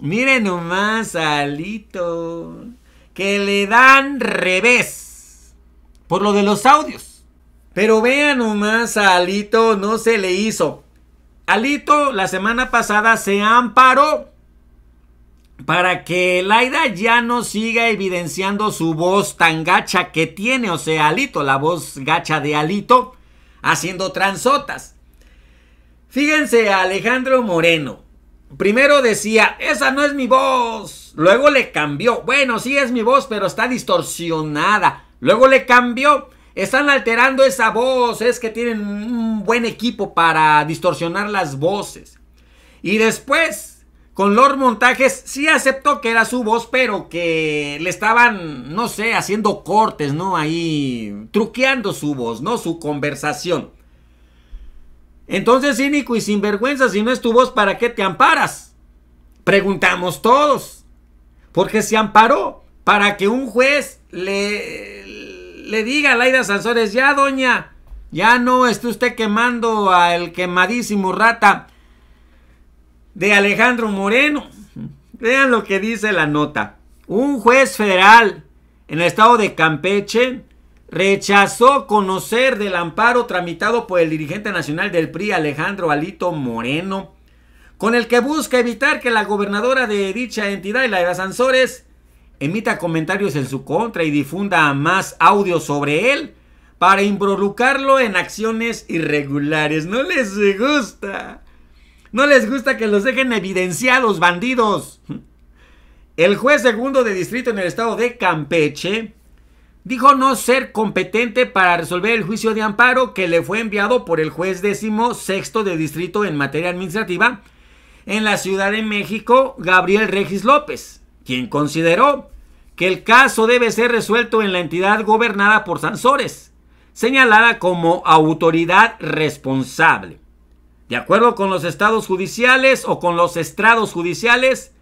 Miren nomás a Alito. Que le dan revés. Por lo de los audios. Pero vean nomás a Alito, no se le hizo. Alito la semana pasada se amparó para que Laida ya no siga evidenciando su voz tan gacha que tiene, o sea, Alito, la voz gacha de Alito, haciendo transotas. Fíjense Alejandro Moreno. Primero decía, esa no es mi voz. Luego le cambió. Bueno, sí es mi voz, pero está distorsionada. Luego le cambió. Están alterando esa voz. Es que tienen un buen equipo para distorsionar las voces. Y después, con Lord Montajes, sí aceptó que era su voz, pero que le estaban, no sé, haciendo cortes, ¿no? Ahí, truqueando su voz, ¿no? Su conversación. Entonces, cínico y sinvergüenza, si no es tu voz, ¿para qué te amparas? Preguntamos todos. Porque se amparó para que un juez le, le diga a Laida Sanzores, ya doña, ya no esté usted quemando al quemadísimo rata de Alejandro Moreno. Vean lo que dice la nota. Un juez federal en el estado de Campeche rechazó conocer del amparo tramitado por el dirigente nacional del PRI Alejandro Alito Moreno, con el que busca evitar que la gobernadora de dicha entidad, la de Sansores, emita comentarios en su contra y difunda más audio sobre él para involucrarlo en acciones irregulares. No les gusta. No les gusta que los dejen evidenciados, bandidos. El juez segundo de distrito en el estado de Campeche dijo no ser competente para resolver el juicio de amparo que le fue enviado por el juez décimo sexto de distrito en materia administrativa en la Ciudad de México, Gabriel Regis López, quien consideró que el caso debe ser resuelto en la entidad gobernada por Sansores, señalada como autoridad responsable. De acuerdo con los estados judiciales o con los estrados judiciales,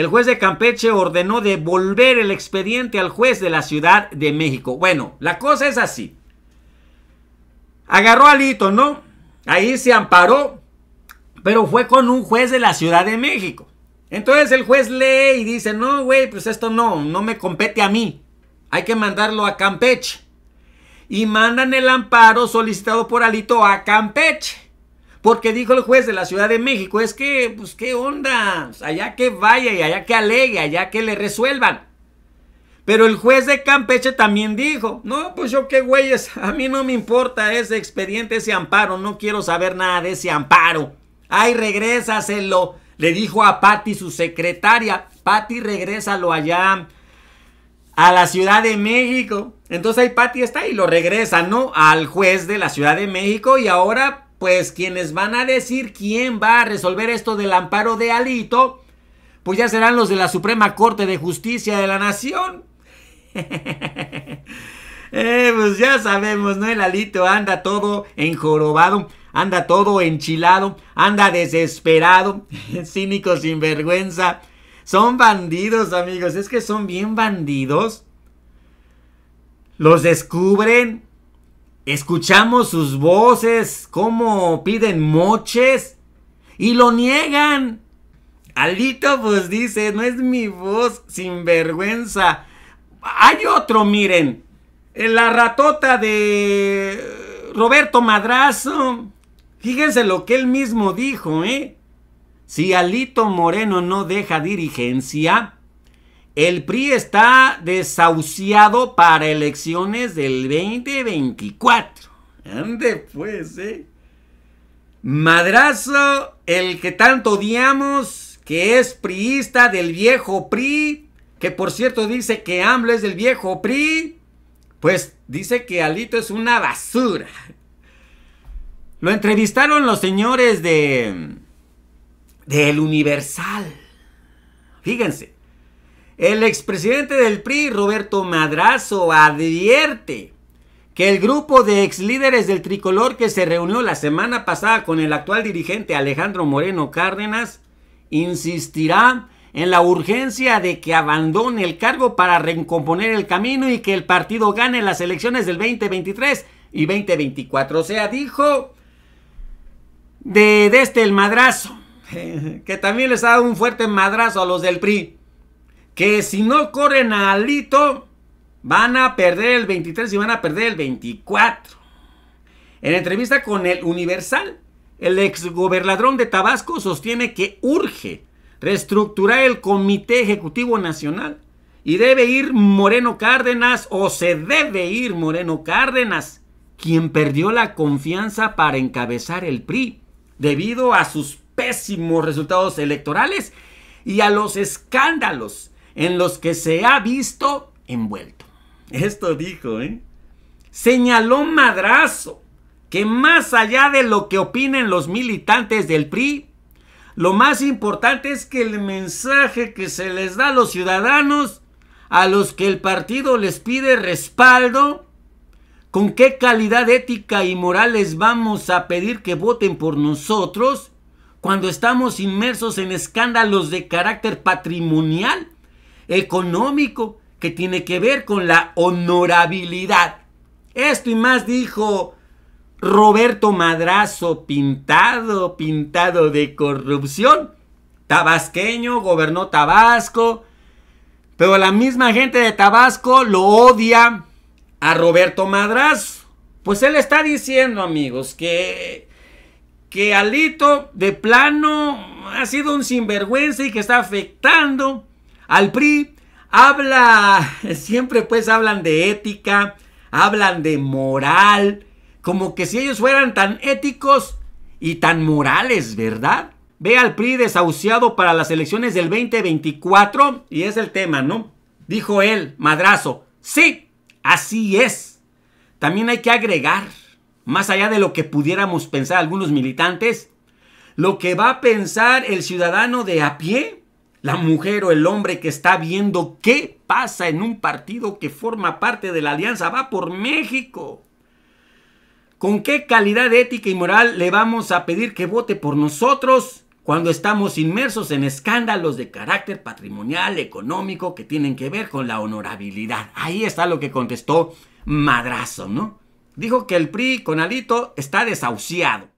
el juez de Campeche ordenó devolver el expediente al juez de la Ciudad de México. Bueno, la cosa es así. Agarró a Alito, ¿no? Ahí se amparó, pero fue con un juez de la Ciudad de México. Entonces el juez lee y dice, no, güey, pues esto no, no me compete a mí. Hay que mandarlo a Campeche. Y mandan el amparo solicitado por Alito a Campeche. Porque dijo el juez de la Ciudad de México, es que, pues, ¿qué onda? Allá que vaya y allá que alegue, allá que le resuelvan. Pero el juez de Campeche también dijo, no, pues yo qué güeyes, a mí no me importa ese expediente, ese amparo, no quiero saber nada de ese amparo. Ay, regrésaselo, le dijo a Patti su secretaria, Patti regrésalo allá a la Ciudad de México. Entonces ahí Patti está y lo regresa, ¿no? Al juez de la Ciudad de México y ahora pues quienes van a decir quién va a resolver esto del amparo de Alito, pues ya serán los de la Suprema Corte de Justicia de la Nación. Eh, pues ya sabemos, ¿no? El Alito anda todo enjorobado, anda todo enchilado, anda desesperado, cínico sin vergüenza. Son bandidos, amigos, es que son bien bandidos. Los descubren, Escuchamos sus voces, cómo piden moches y lo niegan. Alito pues dice, no es mi voz, sin vergüenza. Hay otro, miren, la ratota de eh, Roberto Madrazo. Fíjense lo que él mismo dijo, ¿eh? Si Alito Moreno no deja dirigencia, el PRI está desahuciado para elecciones del 2024. Ande pues, eh. Madrazo, el que tanto odiamos, que es priista del viejo PRI, que por cierto dice que AMLO es del viejo PRI, pues dice que Alito es una basura. Lo entrevistaron los señores de del Universal. Fíjense. El expresidente del PRI, Roberto Madrazo, advierte que el grupo de ex líderes del tricolor que se reunió la semana pasada con el actual dirigente Alejandro Moreno Cárdenas insistirá en la urgencia de que abandone el cargo para recomponer el camino y que el partido gane las elecciones del 2023 y 2024. O sea, dijo de, de este el madrazo, que también les ha dado un fuerte madrazo a los del PRI que si no corren al Alito, van a perder el 23 y van a perder el 24. En entrevista con el Universal, el exgobernadrón de Tabasco sostiene que urge reestructurar el Comité Ejecutivo Nacional y debe ir Moreno Cárdenas o se debe ir Moreno Cárdenas, quien perdió la confianza para encabezar el PRI debido a sus pésimos resultados electorales y a los escándalos en los que se ha visto envuelto. Esto dijo, ¿eh? Señaló Madrazo que más allá de lo que opinen los militantes del PRI, lo más importante es que el mensaje que se les da a los ciudadanos, a los que el partido les pide respaldo, con qué calidad ética y moral les vamos a pedir que voten por nosotros cuando estamos inmersos en escándalos de carácter patrimonial económico que tiene que ver con la honorabilidad. Esto y más dijo Roberto Madrazo, pintado, pintado de corrupción. Tabasqueño, gobernó Tabasco, pero la misma gente de Tabasco lo odia a Roberto Madrazo. Pues él está diciendo, amigos, que que Alito de plano ha sido un sinvergüenza y que está afectando al PRI habla, siempre pues hablan de ética, hablan de moral, como que si ellos fueran tan éticos y tan morales, ¿verdad? Ve al PRI desahuciado para las elecciones del 2024 y es el tema, ¿no? Dijo él, madrazo. Sí, así es. También hay que agregar, más allá de lo que pudiéramos pensar algunos militantes, lo que va a pensar el ciudadano de a pie la mujer o el hombre que está viendo qué pasa en un partido que forma parte de la alianza va por México. ¿Con qué calidad ética y moral le vamos a pedir que vote por nosotros cuando estamos inmersos en escándalos de carácter patrimonial, económico, que tienen que ver con la honorabilidad? Ahí está lo que contestó Madrazo, ¿no? Dijo que el PRI con Alito está desahuciado.